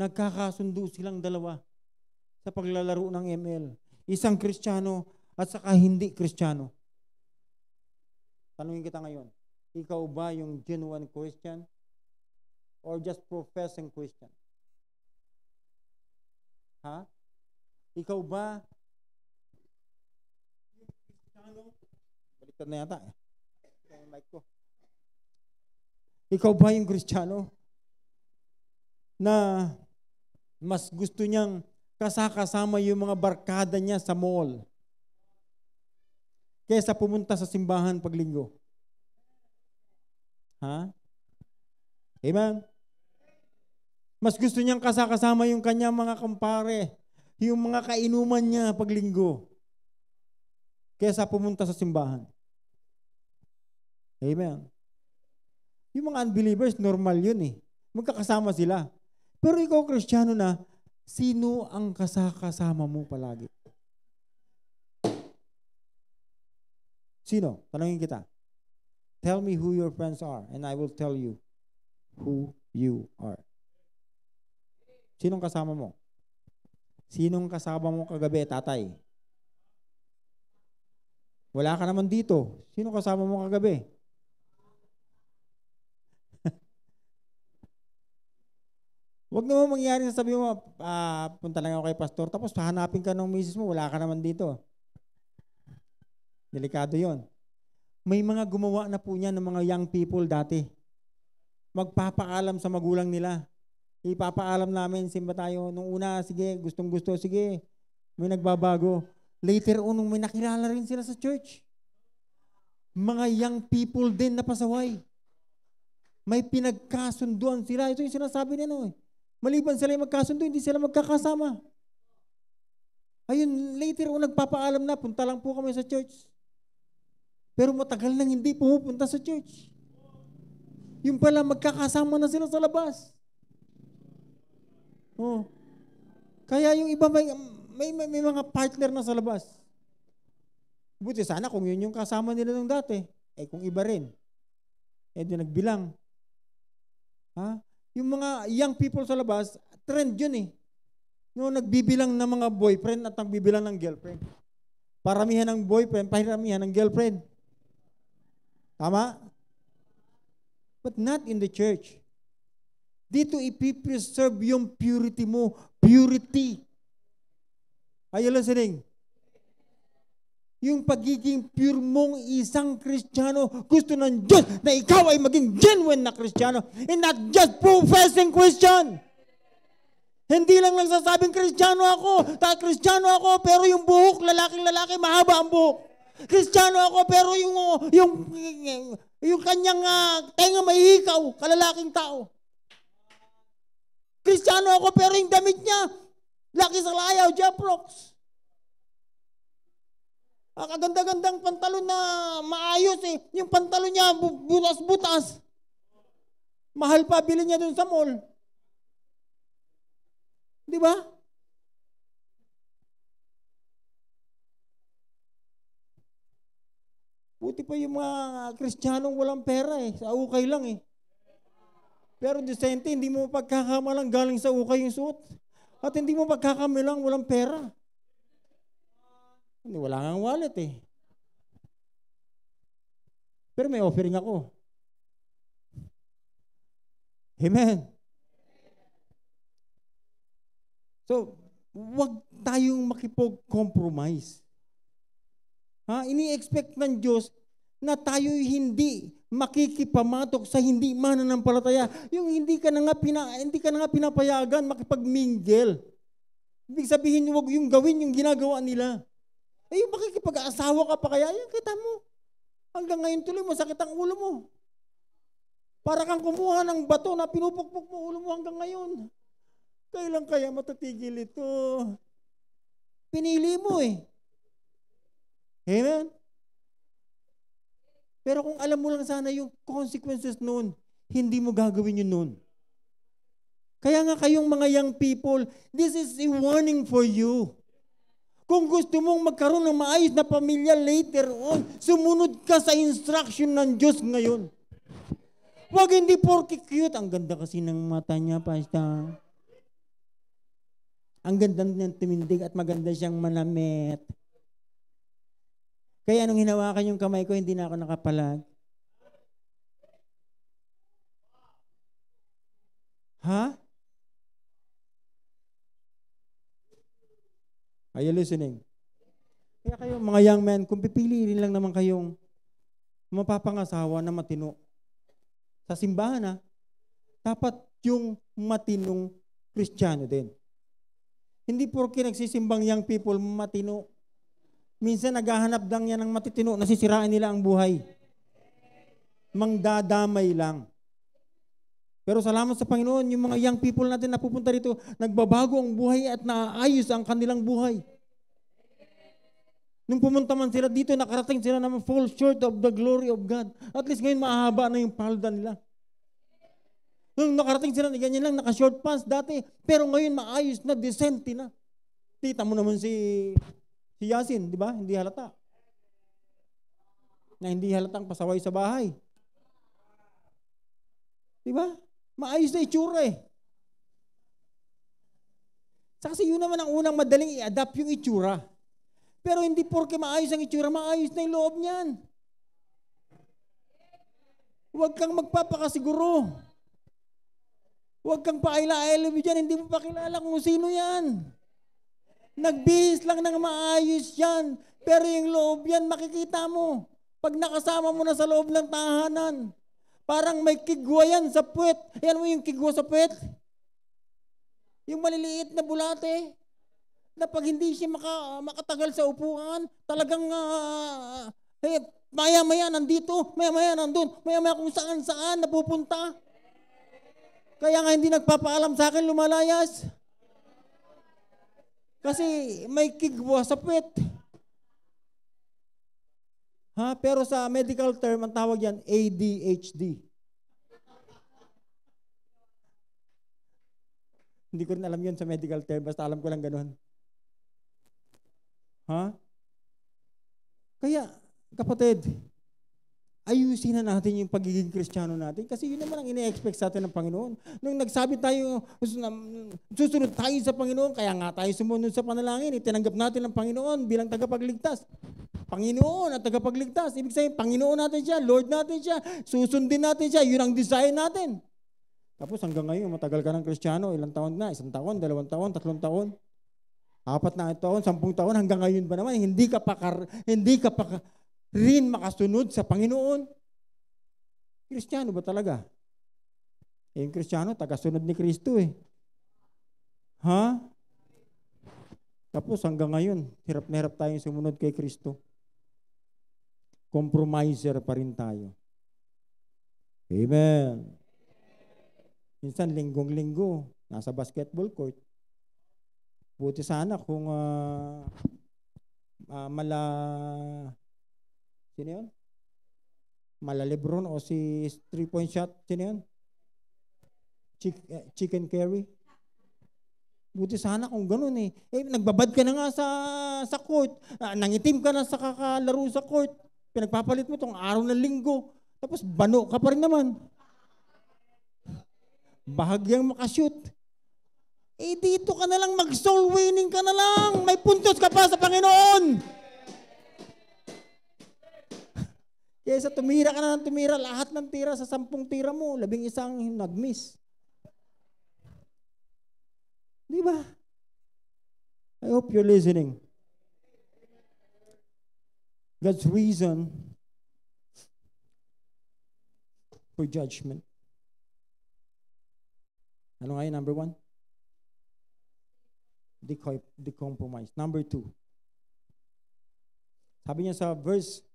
Nagkakasundo silang dalawa sa paglalaro ng ML. Isang kristyano at saka hindi kristyano. Tanungin kita ngayon, ikaw ba yung genuine Christian or just professing Christian? Ha? Ikaw ba? Baliktad na yata eh. Yung mic ko. Ikaw ba yung Kristiyano na mas gusto niyang kasakasama yung mga barkada niya sa mall kaysa pumunta sa simbahan paglinggo? Ha? Amen? Mas gusto niyang kasakasama yung kanya mga kumpare, yung mga kainuman niya paglinggo, kesa pumunta sa simbahan. Amen. Yung mga unbelievers, normal yun eh. Magkakasama sila. Pero ikaw, Kristiyano na, sino ang kasakasama mo palagi? Sino? Tanungin kita. Tell me who your friends are and I will tell you who you are. Sinong kasama mo? Sinong kasama mo kagabi, tatay? Wala ka naman dito. Sinong kasama mo kagabi? Huwag naman mangyari na sabi mo, ah, punta lang ako kay pastor, tapos hanapin ka ng misis mo, wala ka naman dito. Delikado yon. May mga gumawa na po niya ng mga young people dati. Magpapaalam sa magulang nila. Ipapaalam namin, simba tayo. Nung una, sige, gustong gusto, sige. May nagbabago. Later on, nung may nakilala rin sila sa church. Mga young people din na pasaway. May pinagkasunduan sila. Ito yung sinasabi nila. eh. Maliban sila yung magkasundo, hindi sila magkakasama. Ayun, later on, nagpapaalam na, punta lang po kami sa church. Pero matagal nang hindi pumupunta sa church. Yung pala, magkakasama na sila sa labas. Oh. Kaya yung iba may, may, may, may mga partner na sa labas. Buti sana kung yun yung kasama nila nung dati. Eh kung iba rin. Eh di nagbilang. Ha? Yung mga young people sa labas, trend yun eh. No, nagbibilang ng mga boyfriend at nagbibilang ng girlfriend. Paramihan ng boyfriend, paramihan ng girlfriend. Tama? But not in the church. Dito ipipreserve yung purity mo. Purity. Are you listening? Yung pagiging pure mong isang Kristiyano, gusto ng Diyos na ikaw ay maging genuine na Kristiyano and not just professing Christian. Hindi lang nagsasabing Kristiyano ako, ta Kristiyano ako, pero yung buhok, lalaking lalaki, mahaba ang buhok. Kristiyano ako, pero yung, yung, oh, yung, yung kanyang uh, tenga may hikaw, kalalaking tao. Kristiyano ako pero yung damit niya, laki sa layaw, Jeprox. Ang ah, kaganda-gandang pantalon na maayos eh. Yung pantalon niya, butas-butas. Mahal pa, bilhin niya dun sa mall. Di ba? Buti pa yung mga Kristiyanong walang pera eh. Sa ukay lang eh. Pero decente, hindi mo pagkakamalang galing sa ukay yung suot. At hindi mo pagkakamalang walang pera. Hindi, wala nga wallet eh. Pero may offering ako. Amen. So, wag tayong makipag-compromise. Ha? Ini-expect ng Diyos na tayo hindi makikipamatok sa hindi mananampalataya. Yung hindi ka na nga, pina, hindi ka na nga pinapayagan makipagmingle. Ibig sabihin, huwag yung gawin yung ginagawa nila. Eh, yung makikipag-asawa ka pa kaya, yan kita mo. Hanggang ngayon tuloy masakit ang ulo mo. Para kang kumuha ng bato na pinupukpok mo ulo mo hanggang ngayon. Kailan kaya matatigil ito? Pinili mo eh. Amen? Pero kung alam mo lang sana yung consequences noon, hindi mo gagawin yun noon. Kaya nga kayong mga young people, this is a warning for you. Kung gusto mong magkaroon ng maayos na pamilya later on, sumunod ka sa instruction ng Diyos ngayon. Huwag hindi porky cute. Ang ganda kasi ng mata niya, Pastor. Ang ganda niyang tumindig at maganda siyang manamit. Kaya nung hinawakan yung kamay ko, hindi na ako nakapalag. Ha? Huh? Are you listening? Kaya kayo mga young men, kung pipiliin lang naman kayong mapapangasawa na matino sa simbahan na dapat yung matinong Kristiyano din. Hindi porke nagsisimbang young people matino Minsan naghahanap lang yan ng matitino, nasisiraan nila ang buhay. Mangdadamay lang. Pero salamat sa Panginoon, yung mga young people natin na pupunta rito, nagbabago ang buhay at naaayos ang kanilang buhay. Nung pumunta man sila dito, nakarating sila naman fall short of the glory of God. At least ngayon, mahaba na yung palda nila. Nung nakarating sila, ganyan lang, naka-short pants dati. Pero ngayon, maayos na, decente na. Tita mo naman si Si Yasin, di ba? Hindi halata. Na hindi halatang pasaway sa bahay. Di ba? Maayos na itsura eh. Saka kasi yun naman ang unang madaling i-adapt yung itsura. Pero hindi porke maayos ang itsura, maayos na yung loob niyan. Huwag kang magpapakasiguro. Huwag kang paila-aila mo dyan, hindi mo pa kilala kung sino yan. Nagbihis lang ng maayos yan. Pero yung loob yan, makikita mo. Pag nakasama mo na sa loob ng tahanan, parang may kigwa yan sa puwet. Yan mo yung kigwa sa puwet? Yung maliliit na bulate na pag hindi siya maka, makatagal sa upuan, talagang uh, ah, hey, ah, eh, maya-maya nandito, maya-maya nandun, maya-maya kung saan-saan napupunta. Kaya nga hindi nagpapaalam sa akin lumalayas. Kasi may kigwa sa puwet. Ha? Pero sa medical term, ang tawag yan, ADHD. Hindi ko rin alam yun sa medical term, basta alam ko lang ganun. Ha? Kaya, kapatid, ayusin na natin yung pagiging kristyano natin kasi yun naman ang ine-expect sa atin ng Panginoon. Nung nagsabi tayo, susunod tayo sa Panginoon, kaya nga tayo sumunod sa panalangin, itinanggap natin ng Panginoon bilang tagapagligtas. Panginoon at tagapagligtas. Ibig sabihin, Panginoon natin siya, Lord natin siya, susundin natin siya, yun ang desire natin. Tapos hanggang ngayon, matagal ka ng kristyano, ilang taon na, isang taon, dalawang taon, tatlong taon, apat na taon, sampung taon, hanggang ngayon ba naman, hindi ka pa, hindi ka pa, rin makasunod sa Panginoon. Kristiyano ba talaga? Eh, yung Kristiyano, tagasunod ni Kristo eh. Ha? Tapos hanggang ngayon, hirap na hirap tayong sumunod kay Kristo. Compromiser pa rin tayo. Amen. Minsan, linggong-linggo, nasa basketball court. Buti sana kung uh, uh, mala Sino yun? Lebron o si three-point shot? Sino yun? Chick, uh, eh, chicken carry? Buti sana kung ganun eh. Eh, nagbabad ka na nga sa, sa court. Uh, nangitim ka na sa kakalaro sa court. Pinagpapalit mo tong araw ng linggo. Tapos bano ka pa rin naman. Bahagyang makashoot. Eh dito ka na lang mag-soul winning ka na lang. May puntos ka pa sa Panginoon. Kesa tumira ka na ng tumira, lahat ng tira sa sampung tira mo, labing isang nag-miss. Di ba? I hope you're listening. God's reason for judgment. Ano nga yun, number one? compromise. Number two. Sabi niya sa verse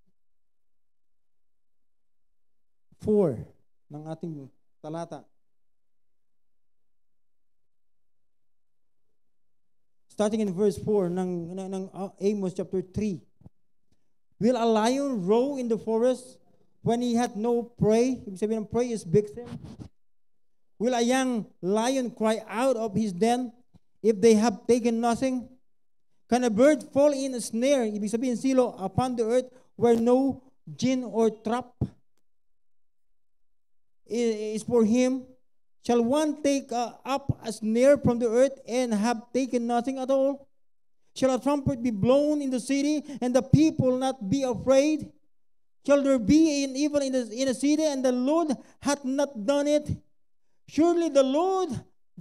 4 ng ating talata. Starting in verse 4 ng, ng, ng uh, Amos chapter 3. Will a lion roar in the forest when he had no prey? Ibig sabihin ng prey is victim. Will a young lion cry out of his den if they have taken nothing? Can a bird fall in a snare? Ibig sabihin silo upon the earth where no gin or trap? is for him. Shall one take uh, up a snare from the earth and have taken nothing at all? Shall a trumpet be blown in the city and the people not be afraid? Shall there be an evil in the, in the city and the Lord hath not done it? Surely the Lord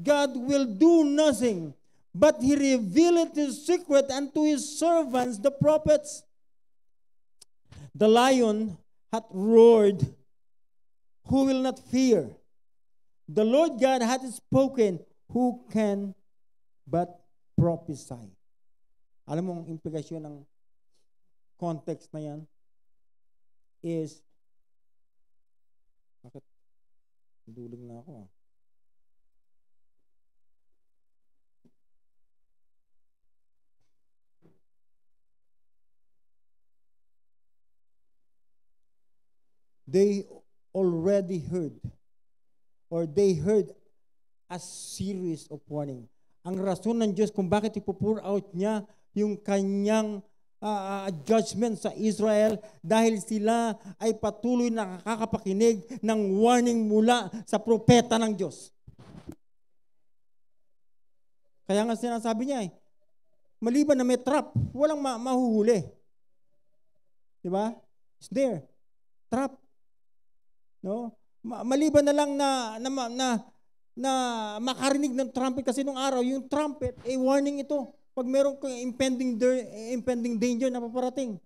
God will do nothing, but he revealeth his secret unto his servants, the prophets. The lion hath roared who will not fear? The Lord God hath spoken, who can but prophesy? Alam mo ang implikasyon ng context na yan is bakit dulag na ako They already heard or they heard a series of warning. Ang rason ng Diyos kung bakit ipupour out niya yung kanyang uh, judgment sa Israel dahil sila ay patuloy na nakakapakinig ng warning mula sa propeta ng Diyos. Kaya nga sinasabi niya eh, maliban na may trap, walang ma- mahuhuli. Diba? It's there. Trap. No? Maliban na lang na, na, na, na makarinig ng trumpet kasi nung araw, yung trumpet, eh warning ito. Pag meron kang impending, eh, impending danger na paparating.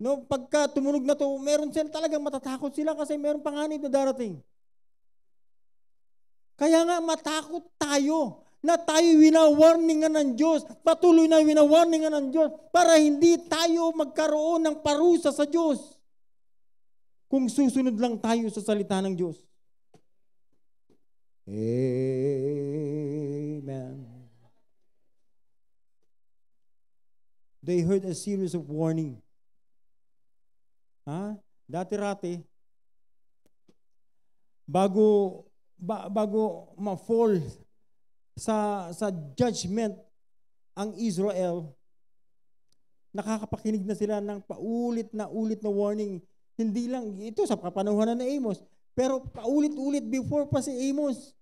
No, pagka tumunog na to, meron sila talagang matatakot sila kasi meron panganib na darating. Kaya nga matakot tayo na tayo winawarningan ng Diyos. Patuloy na winawarningan ng Diyos para hindi tayo magkaroon ng parusa sa Diyos kung susunod lang tayo sa salita ng Diyos. Amen. They heard a series of warning. Ha? Dati-rati, bago ba, bago ma-fall sa sa judgment ang Israel, nakakapakinig na sila ng paulit na ulit na warning hindi lang, ito sa kapanahonan ni Amos. Pero paulit-ulit before pa si Amos.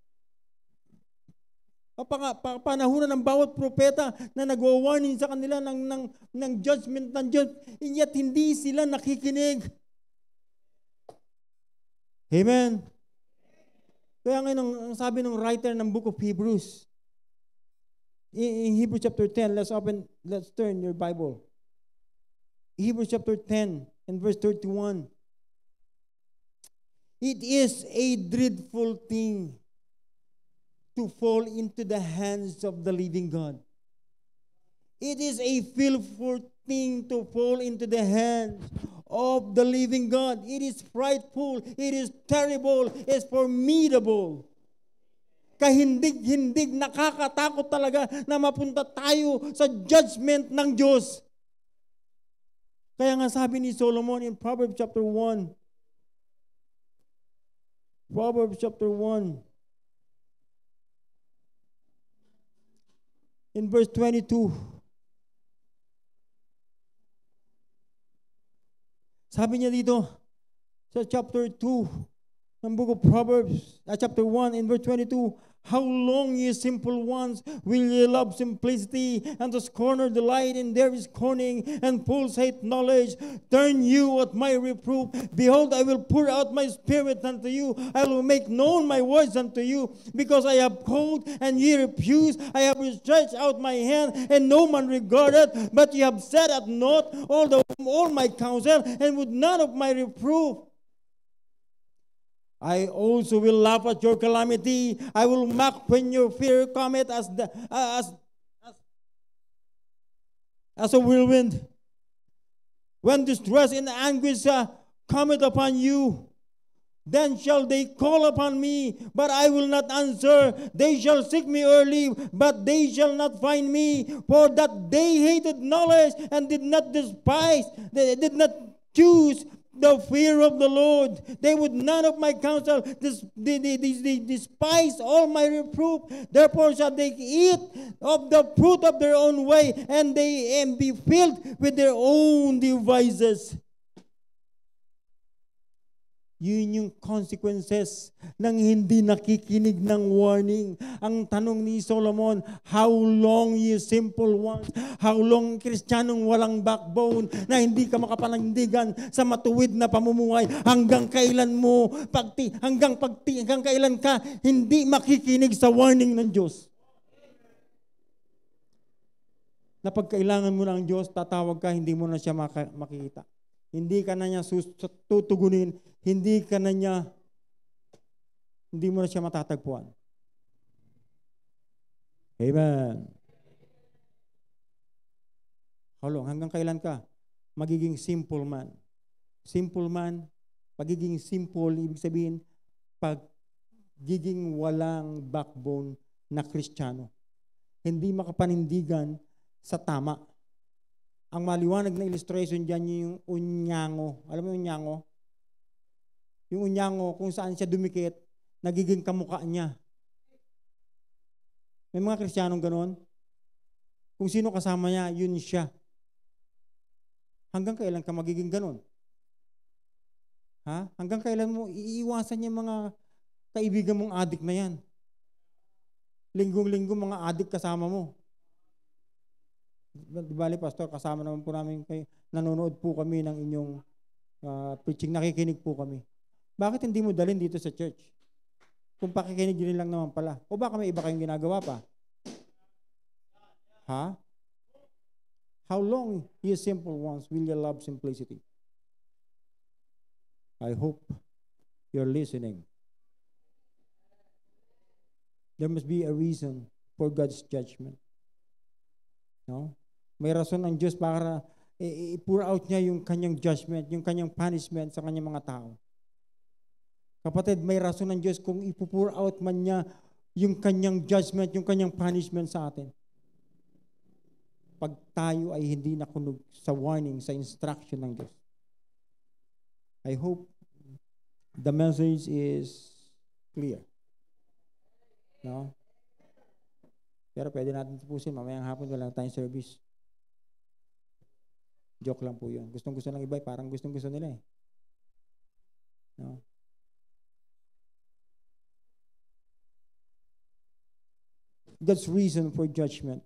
Panahunan ng bawat propeta na nagwa-warning sa kanila ng, ng, ng judgment ng Diyos, Inyat hindi sila nakikinig. Amen. Kaya ngayon, ang, sabi ng writer ng book of Hebrews, in Hebrews chapter 10, let's open, let's turn your Bible. Hebrews chapter 10, In verse 31. It is a dreadful thing to fall into the hands of the living God. It is a fearful thing to fall into the hands of the living God. It is frightful. It is terrible. It's formidable. Kahindig-hindig, nakakatakot talaga na mapunta tayo sa judgment ng Diyos. Kaya nga sabi ni Solomon in Proverbs chapter 1, Proverbs chapter 1, in verse 22, sabi niya dito, sa chapter 2 ng book of Proverbs, uh, chapter 1 in verse 22, How long, ye simple ones, will ye love simplicity and the scorner delight in their scorning and hate knowledge? Turn you at my reproof. Behold, I will pour out my spirit unto you. I will make known my words unto you, because I have called and ye refuse. I have stretched out my hand and no man regarded, but ye have set at naught all, the, all my counsel and would none of my reproof. I also will laugh at your calamity. I will mock when your fear cometh as, the, uh, as, as, as, a whirlwind. When distress and anguish uh, cometh upon you, then shall they call upon me, but I will not answer. They shall seek me early, but they shall not find me. For that they hated knowledge and did not despise, they did not choose the fear of the Lord. They would none of my counsel they, they, they, despise all my reproof. Therefore shall they eat of the fruit of their own way, and they and be filled with their own devices. Yun yung consequences ng hindi nakikinig ng warning. Ang tanong ni Solomon, how long you simple ones? How long kristyanong walang backbone na hindi ka makapanindigan sa matuwid na pamumuhay? Hanggang kailan mo, pagti, hanggang, pagti, hanggang kailan ka hindi makikinig sa warning ng Diyos? Na pagkailangan mo ng Diyos, tatawag ka, hindi mo na siya makikita. Hindi ka na niya tutugunin hindi ka na niya, hindi mo na siya matatagpuan. Amen. How long? Hanggang kailan ka? Magiging simple man. Simple man, pagiging simple, ibig sabihin, pagiging walang backbone na kristyano. Hindi makapanindigan sa tama. Ang maliwanag na illustration dyan yung unyango. Alam mo yung unyango? yung unyango kung saan siya dumikit, nagiging kamukha niya. May mga kristyanong ganoon. Kung sino kasama niya, yun siya. Hanggang kailan ka magiging ganoon? Ha? Hanggang kailan mo iiwasan yung mga kaibigan mong adik na yan? Linggong-linggo mga adik kasama mo. bali, Pastor, kasama naman po namin kayo. Nanonood po kami ng inyong uh, preaching. Nakikinig po kami. Bakit hindi mo dalhin dito sa church? Kung pakikinig yun lang naman pala. O baka may iba kayong ginagawa pa? Ha? How long, ye simple ones, will you love simplicity? I hope you're listening. There must be a reason for God's judgment. No? May rason ang Diyos para i-pour out niya yung kanyang judgment, yung kanyang punishment sa kanyang mga tao. Kapatid, may rason ng Diyos kung ipupour out man niya yung kanyang judgment, yung kanyang punishment sa atin. Pag tayo ay hindi nakunog sa warning, sa instruction ng Diyos. I hope the message is clear. No? Pero pwede natin tapusin. Mamayang hapon, wala tayong service. Joke lang po yun. Gustong gusto ng iba, eh. parang gustong gusto nila eh. No? God's reason for judgment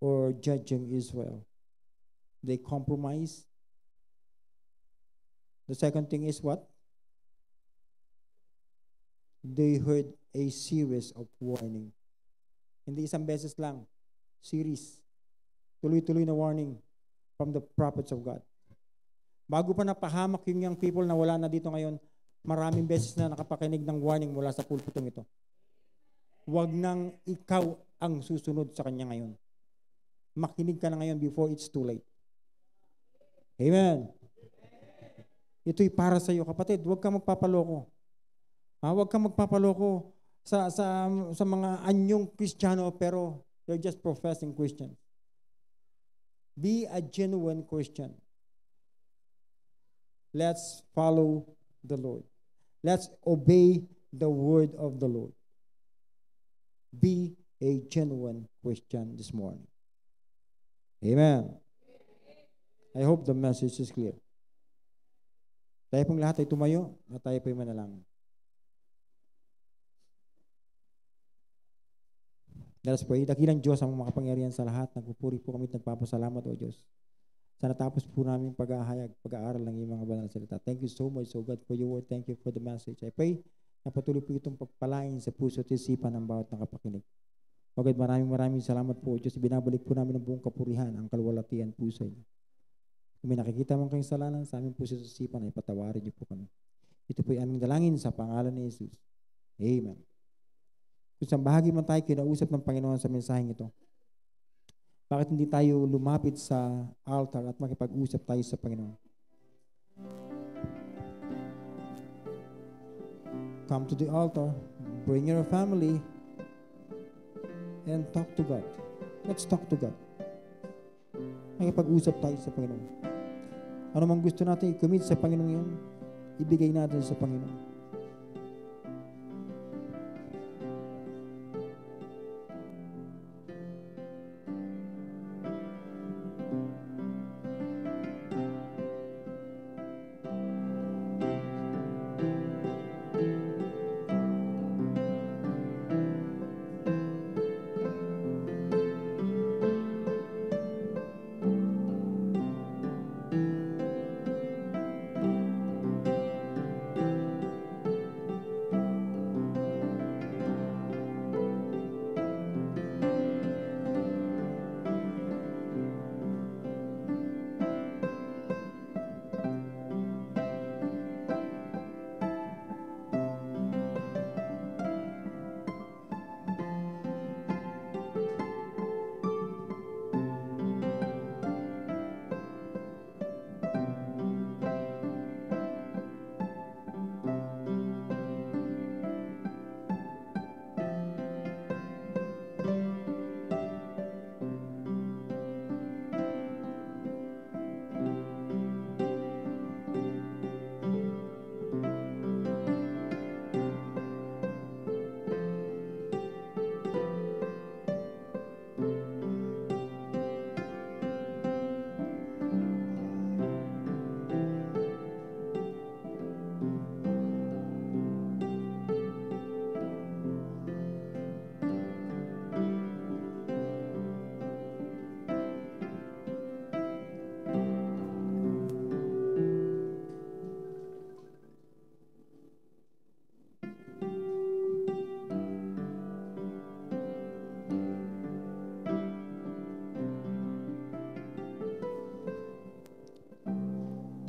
or judging Israel. They compromise. The second thing is what? They heard a series of warning. Hindi isang beses lang. Series. Tuloy-tuloy na warning from the prophets of God. Bago pa napahamak yung young people na wala na dito ngayon, maraming beses na nakapakinig ng warning mula sa pulpitong ito wag nang ikaw ang susunod sa Kanya ngayon. Makinig ka na ngayon before it's too late. Amen. Ito'y para sa iyo, kapatid. Huwag ka magpapaloko. Ha? Ah, huwag ka magpapaloko sa, sa, sa mga anyong Kristiyano pero they're just professing Christian. Be a genuine Christian. Let's follow the Lord. Let's obey the word of the Lord be a genuine Christian this morning. Amen. I hope the message is clear. Tayo pong lahat ay tumayo at tayo po'y manalangin. Let us pray. Dakilang Diyos ang makapangyarihan sa lahat. Nagpupuri po kami at nagpapasalamat, O Diyos. Sa natapos po namin pag-ahayag, pag-aaral ng iyong mga banal salita. Thank you so much, O God, for your word. Thank you for the message. I pray na patuloy po itong pagpalain sa puso at isipan ng bawat nakapakinig. Pagkat maraming maraming salamat po, Diyos, binabalik po namin ang buong kapurihan, ang kalwalatian po sa inyo. Kung may nakikita mong kayong salanan sa aming puso at isipan, ay patawarin niyo po kami. Ito po ay aming dalangin sa pangalan ni Jesus. Amen. Kung sa bahagi man tayo kinausap ng Panginoon sa mensaheng ito, bakit hindi tayo lumapit sa altar at makipag-usap tayo sa Panginoon? come to the altar, bring your family, and talk to God. Let's talk to God. Nakipag-usap tayo sa Panginoon. Ano mang gusto natin i-commit sa Panginoon yan, ibigay natin sa Panginoon.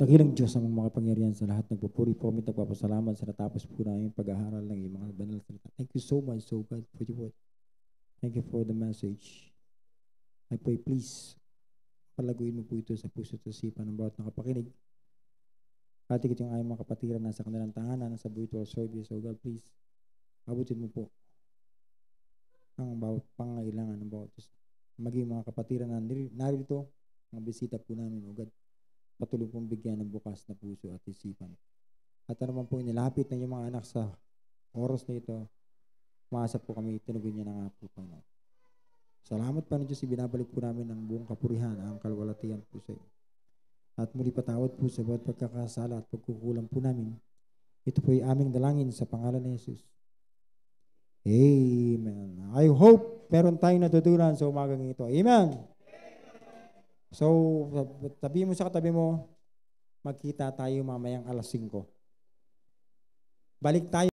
Dakilang Diyos ang mga pangyarihan sa lahat. Nagpupuri po kami, nagpapasalamat sa natapos po na namin pag-aaral ng mga banal salita. Thank you so much, so God, for your word. Thank you for the message. I pray, please, palaguin mo po ito sa puso at isipan ng bawat nakapakinig. At ikit yung ayong mga kapatiran na sa kanilang tahanan, sa virtual service. So God, please, abutin mo po ang bawat pangailangan ng bawat isa. Maging mga kapatiran na narito, mga bisita po namin, O God, patuloy pong bigyan ng bukas na puso at isipan. At ano man po inilapit ng iyong mga anak sa oras na ito, maasa po kami tinugon niya ng po Panginoon. Salamat pa ng Diyos, ibinabalik po namin ang buong kapurihan, ang kalwalatian po sa iyo. At muli patawad po sa bawat pagkakasala at pagkukulang po namin. Ito po ay aming dalangin sa pangalan ni Jesus. Amen. I hope meron tayong natutunan sa umagang ito. Amen. So, tabi mo sa katabi mo, magkita tayo mamayang alas 5. Balik tayo.